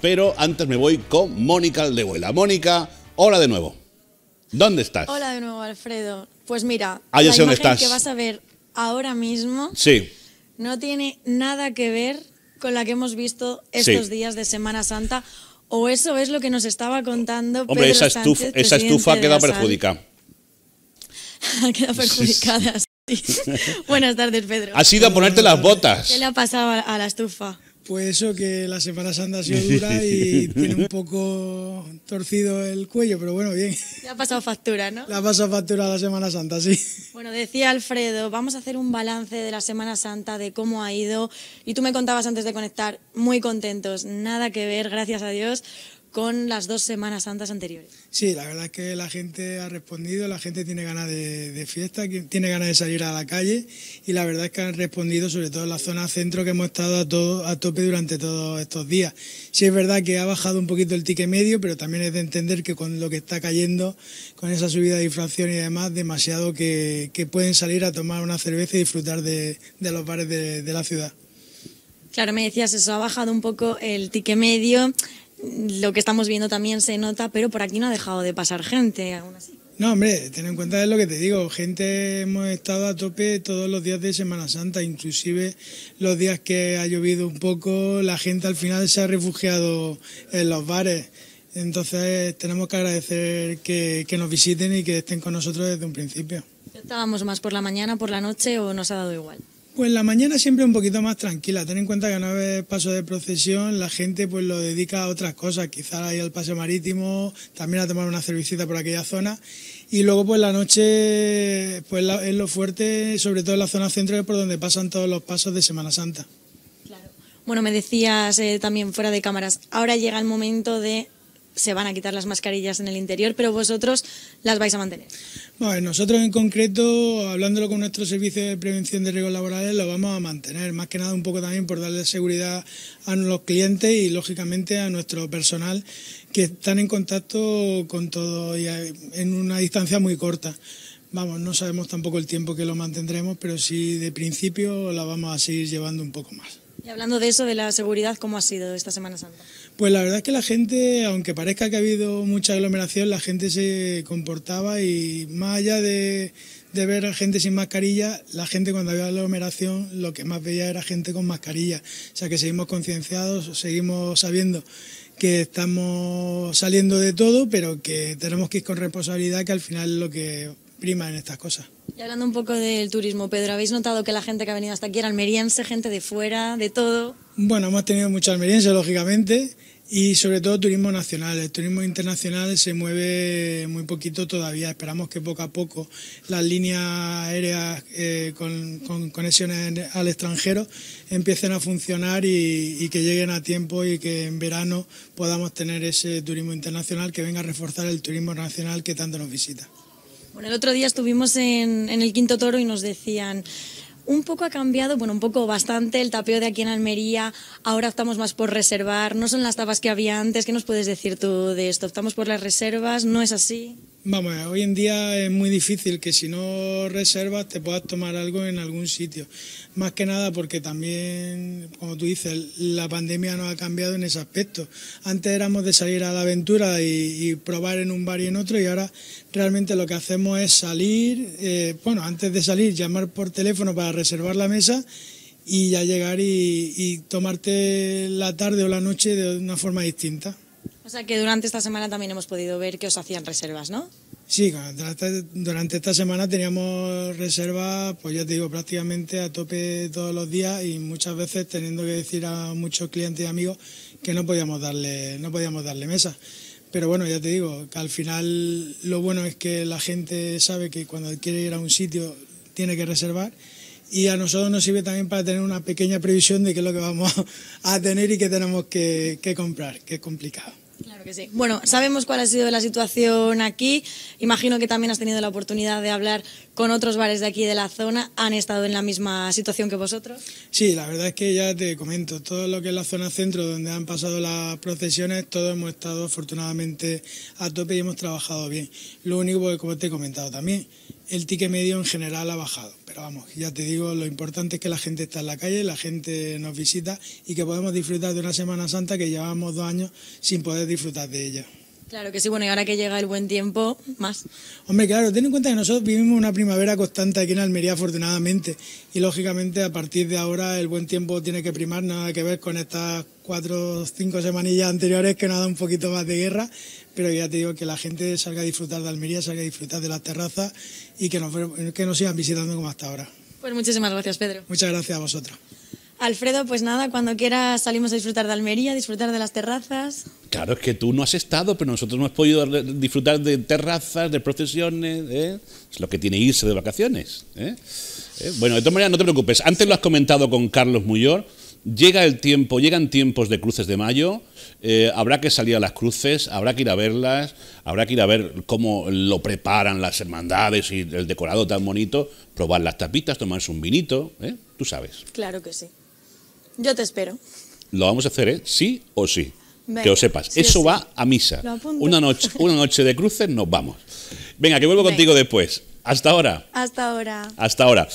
Pero antes me voy con Mónica Aldehuela. Mónica, hola de nuevo. ¿Dónde estás? Hola de nuevo, Alfredo. Pues mira, ah, la que vas a ver ahora mismo sí. no tiene nada que ver con la que hemos visto estos días de Semana Santa. O eso es lo que nos estaba contando. Hombre, esa, estufa, Sánchez, esa estufa queda perjudicada. queda perjudicada. Sí. Buenas tardes, Pedro. Has ido a ponerte las botas. ¿Qué le ha pasado a la estufa? Pues eso, que la Semana Santa ha sido dura y tiene un poco torcido el cuello, pero bueno, bien. Le ha pasado factura, ¿no? Le ha pasado factura la Semana Santa, sí. Bueno, decía Alfredo, vamos a hacer un balance de la Semana Santa, de cómo ha ido. Y tú me contabas antes de conectar, muy contentos, nada que ver, gracias a Dios, con las dos Semanas Santas anteriores. Sí, la verdad es que la gente ha respondido, la gente tiene ganas de, fiesta, tiene ganas de salir a la calle y la verdad es que han respondido, sobre todo en la zona centro que hemos estado a, todo, a tope durante todos estos días. Sí es verdad que ha bajado un poquito el tique medio, pero también es de entender que con lo que está cayendo, con esa subida de inflación y demás, demasiado que, pueden salir a tomar una cerveza y disfrutar de, los bares de, la ciudad. Claro, me decías eso, ha bajado un poco el tique medio, lo que estamos viendo también se nota, pero por aquí no ha dejado de pasar gente, aún así. No, hombre, ten en cuenta es lo que te digo, gente hemos estado a tope todos los días de Semana Santa, inclusive los días que ha llovido un poco, la gente al final se ha refugiado en los bares. Entonces tenemos que agradecer que, que, nos visiten y que estén con nosotros desde un principio. ¿Estábamos más por la mañana, por la noche o nos ha dado igual? Pues la mañana siempre un poquito más tranquila. Ten en cuenta que una vez paso de procesión, la gente pues lo dedica a otras cosas, quizás ir al paseo marítimo, también a tomar una cervecita por aquella zona. Y luego pues la noche pues es lo fuerte, sobre todo en la zona central por donde pasan todos los pasos de Semana Santa. Claro. Bueno, me decías eh, también fuera de cámaras, ahora llega el momento de se van a quitar las mascarillas en el interior, pero vosotros las vais a mantener. Bueno, nosotros en concreto, hablándolo con nuestro servicio de prevención de riesgos laborales, lo vamos a mantener, más que nada un poco también por darle seguridad a los clientes y lógicamente a nuestro personal que están en contacto con todo y en una distancia muy corta. Vamos, no sabemos tampoco el tiempo que lo mantendremos, pero sí de principio la vamos a seguir llevando un poco más. Y hablando de eso, de la seguridad, ¿cómo ha sido esta Semana Santa? Pues la verdad es que la gente, aunque parezca que ha habido mucha aglomeración, la gente se comportaba y más allá de, ver a gente sin mascarilla, la gente cuando había aglomeración lo que más veía era gente con mascarilla. O sea que seguimos concienciados, seguimos sabiendo que estamos saliendo de todo, pero que tenemos que ir con responsabilidad, que al final lo que prima en estas cosas. Y hablando un poco del turismo, Pedro, ¿habéis notado que la gente que ha venido hasta aquí era almeriense, gente de fuera, de todo? Bueno, hemos tenido mucha almeriense, lógicamente, y sobre todo turismo nacional. El turismo internacional se mueve muy poquito todavía. Esperamos que poco a poco las líneas aéreas eh, con, conexiones al extranjero empiecen a funcionar y, que lleguen a tiempo y que en verano podamos tener ese turismo internacional que venga a reforzar el turismo nacional que tanto nos visita. Bueno, el otro día estuvimos en, el Quinto Toro y nos decían, un poco ha cambiado, bueno, un poco bastante el tapeo de aquí en Almería. Ahora optamos más por reservar. No son las tapas que había antes. ¿Qué nos puedes decir tú de esto? ¿Optamos por las reservas? ¿No es así? Vamos, hoy en día es muy difícil que si no reservas te puedas tomar algo en algún sitio. Más que nada porque también, como tú dices, la pandemia nos ha cambiado en ese aspecto. Antes éramos de salir a la aventura y, probar en un bar y en otro y ahora realmente lo que hacemos es salir, eh, bueno, antes de salir llamar por teléfono para reservar la mesa y ya llegar y tomarte la tarde o la noche de una forma distinta. O sea que durante esta semana también hemos podido ver que os hacían reservas, ¿no? Sí, durante esta semana teníamos reservas, pues ya te digo, prácticamente a tope todos los días y muchas veces teniendo que decir a muchos clientes y amigos que no podíamos darle, no podíamos darle mesa. Pero bueno, ya te digo, que al final lo bueno es que la gente sabe que cuando quiere ir a un sitio tiene que reservar y a nosotros nos sirve también para tener una pequeña previsión de qué es lo que vamos a tener y qué tenemos que comprar, que es complicado. Claro que sí. Bueno, sabemos cuál ha sido la situación aquí. Imagino que también has tenido la oportunidad de hablar con otros bares de aquí de la zona. ¿Han estado en la misma situación que vosotros? Sí, la verdad es que ya te comento, todo lo que es la zona centro donde han pasado las procesiones, todos hemos estado afortunadamente a tope y hemos trabajado bien. Lo único que, pues, como te he comentado también, el ticket medio en general ha bajado. Pero vamos, ya te digo, lo importante es que la gente está en la calle, la gente nos visita y que podemos disfrutar de una Semana Santa que llevamos dos años sin poder disfrutar de ella. Claro que sí, bueno, y ahora que llega el buen tiempo, más. Hombre, claro, ten en cuenta que nosotros vivimos una primavera constante aquí en Almería, afortunadamente, y lógicamente a partir de ahora el buen tiempo tiene que primar, nada que ver con estas cuatro o cinco semanillas anteriores que nos ha dado un poquito más de guerra, pero ya te digo que la gente salga a disfrutar de Almería, salga a disfrutar de las terrazas y que nos, que nos sigan visitando como hasta ahora. Pues muchísimas gracias, Pedro. Muchas gracias a vosotros. Alfredo, pues nada, cuando quiera salimos a disfrutar de Almería, disfrutar de las terrazas. Claro, es que tú no has estado, pero nosotros no hemos podido disfrutar de terrazas, de procesiones, ¿eh? es lo que tiene irse de vacaciones. ¿eh? ¿eh? Bueno, de todas maneras, no te preocupes, antes lo has comentado con Carlos Muyor, llega el tiempo, llegan tiempos de cruces de mayo, eh, habrá que salir a las cruces, habrá que ir a verlas, habrá que ir a ver cómo lo preparan las hermandades y el decorado tan bonito, probar las tapitas, tomarse un vinito, ¿eh? tú sabes. Claro que sí. Yo te espero. Lo vamos a hacer, ¿eh? Sí o sí. que lo sepas. Eso va a misa. Una noche, una noche de cruces nos vamos. Venga, que vuelvo contigo después. Hasta ahora. Hasta ahora. Hasta ahora.